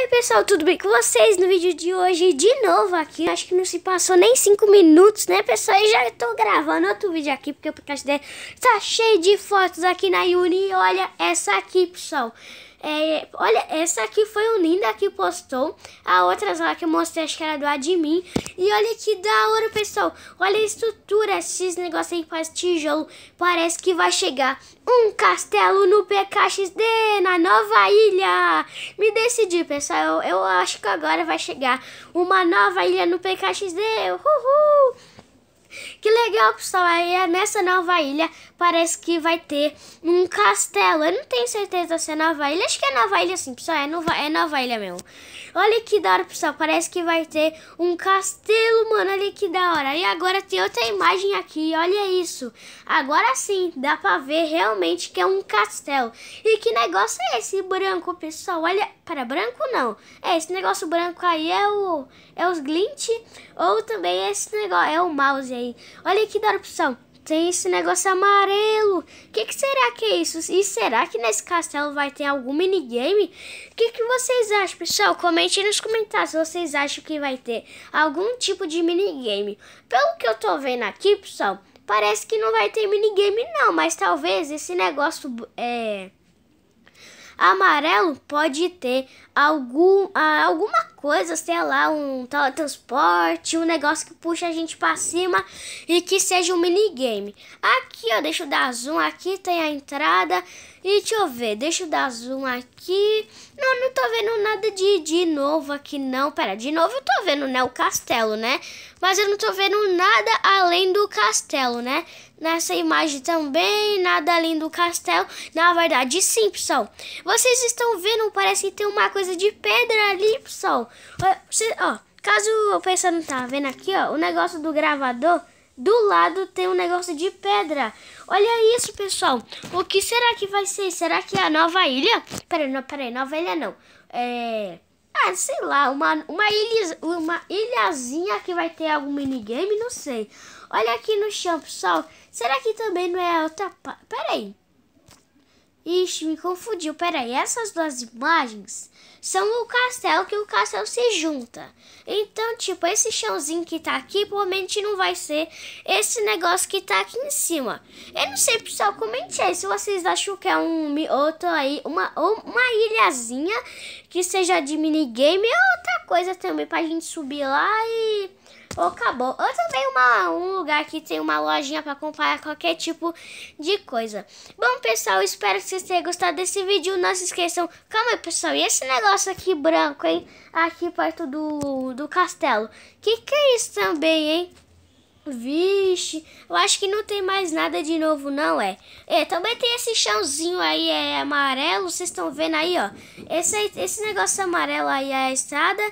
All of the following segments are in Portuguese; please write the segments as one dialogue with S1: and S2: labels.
S1: Oi pessoal, tudo bem com vocês? No vídeo de hoje, de novo aqui, acho que não se passou nem 5 minutos, né pessoal? E já tô gravando outro vídeo aqui, porque o podcast dele tá cheio de fotos aqui na Uni, olha essa aqui pessoal. É, olha, essa aqui foi o Linda que postou. A outra lá que eu mostrei, acho que era do Admin. E olha que da hora, pessoal. Olha a estrutura, esses negócios aí faz tijolo. Parece que vai chegar um castelo no PKXD, na nova ilha. Me decidi, pessoal. Eu, eu acho que agora vai chegar uma nova ilha no PKXD. Uhul! Que legal, pessoal. Aí é nessa nova ilha parece que vai ter um castelo. Eu não tenho certeza se é nova ilha. Acho que é nova ilha sim, pessoal. É nova, é nova ilha mesmo. Olha que da hora, pessoal. Parece que vai ter um castelo, mano. Olha que da hora. E agora tem outra imagem aqui. Olha isso. Agora sim, dá pra ver realmente que é um castelo. E que negócio é esse branco, pessoal? Olha, para branco não. É, esse negócio branco aí é o é os glint ou também esse negócio, é o mouse aí. Olha que da opção. Tem esse negócio amarelo. O que, que, será que é isso? E será que nesse castelo vai ter algum minigame? O que, que vocês acham, pessoal? Comente nos comentários se vocês acham que vai ter algum tipo de minigame. Pelo que eu tô vendo aqui, pessoal, parece que não vai ter minigame não. Mas talvez esse negócio... É Amarelo pode ter algum, ah, alguma coisa, sei lá, um teletransporte, um negócio que puxa a gente para cima e que seja um minigame. Aqui, ó, deixa eu dar zoom, aqui tem a entrada. E deixa eu ver, deixa eu dar zoom aqui. Não, não tô vendo nada de, de novo aqui não. Pera, de novo eu tô vendo, né, o castelo, né? Mas eu não tô vendo nada além do castelo, né? nessa imagem também, nada além do castelo. Na verdade, sim, pessoal. Vocês estão vendo, parece que tem uma coisa de pedra ali, pessoal. Você, ó, caso o pessoal não tá vendo aqui, ó, o negócio do gravador, do lado tem um negócio de pedra. Olha isso, pessoal. O que será que vai ser? Será que é a nova ilha? Peraí, não, peraí, nova ilha não. É... Ah, sei lá, uma, uma, ilha, uma ilhazinha que vai ter algum minigame, não sei. Olha aqui no chão, pessoal. Será que também não é outra... Pera aí. Ixi, me confundiu. Peraí, essas duas imagens são o castelo que o castelo se junta. Então, tipo, esse chãozinho que tá aqui provavelmente não vai ser esse negócio que tá aqui em cima. Eu não sei, pessoal, comente aí se vocês acham que é um outro aí, uma, uma ilhazinha que seja de minigame ou outra coisa também pra gente subir lá e... Ou acabou. Eu também uma, tipo, ah, um lugar que tem uma lojinha para comprar qualquer tipo de coisa. Bom, pessoal, espero que vocês tenham gostado desse vídeo. Não se esqueçam... Calma aí, pessoal. E esse negócio aqui branco, hein? Aqui perto do, do castelo. Que que é isso também, hein? Vixe, eu acho que não tem mais nada de novo, não é? É, também tem esse chãozinho aí, é amarelo, vocês estão vendo aí, ó. Esse, esse negócio amarelo aí é a estrada.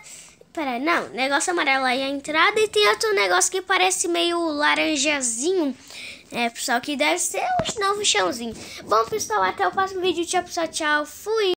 S1: Pera, não. Negócio amarelo aí é a entrada e tem outro negócio que parece meio laranjazinho. É, pessoal, que deve ser os novos chãozinhos. Bom, pessoal, até o próximo vídeo. Tchau, pessoal. Tchau. Fui.